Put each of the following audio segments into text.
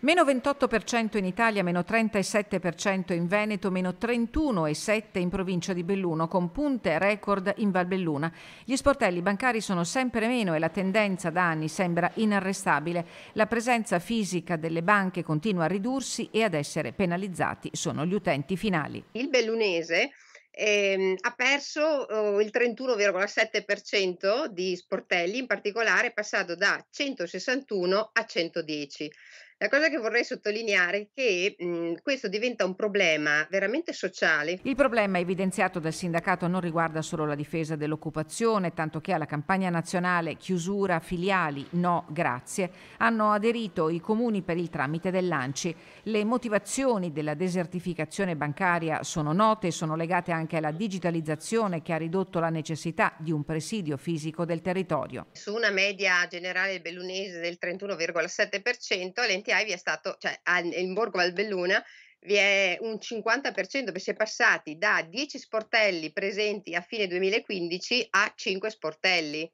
Meno 28% in Italia, meno 37% in Veneto, meno 31,7% in provincia di Belluno, con punte record in Valbelluna. Gli sportelli bancari sono sempre meno e la tendenza da anni sembra inarrestabile. La presenza fisica delle banche continua a ridursi e ad essere penalizzati sono gli utenti finali. Il bellunese Ehm, ha perso eh, il 31,7% di sportelli, in particolare è passato da 161 a 110. La cosa che vorrei sottolineare è che mh, mhmm, questo diventa un problema veramente sociale. Il problema evidenziato dal sindacato non riguarda solo la difesa dell'occupazione, tanto che alla campagna nazionale Chiusura filiali no grazie hanno aderito i comuni per il tramite del dell'ANCI. Le motivazioni della desertificazione bancaria sono note, e sono legate anche alla digitalizzazione che ha ridotto la necessità di un presidio fisico del territorio. Su una media generale bellunese del 31,7% le MTI vi è stato, cioè in Borgo Valbelluna, vi è un 50% si è passati da 10 sportelli presenti a fine 2015 a 5 sportelli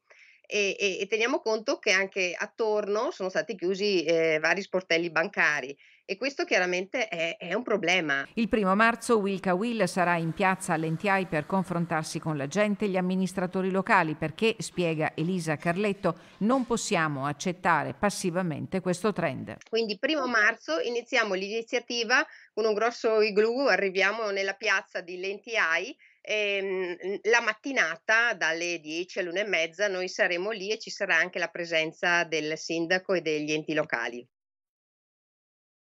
e, e, e, teniamo conto che anche attorno sono stati chiusi eh, vari sportelli bancari e questo chiaramente è, è, un problema. Il primo marzo Wilka Will sarà in piazza all'Entiai per confrontarsi con la gente e gli amministratori locali perché, spiega Elisa Carletto, non possiamo accettare passivamente questo trend. Quindi primo marzo iniziamo l'iniziativa con un grosso igloo, arriviamo nella piazza di Lentiai e, ehm, la mattinata dalle 10 alle 1 e mezza noi saremo lì e ci sarà anche la presenza del sindaco e degli enti locali.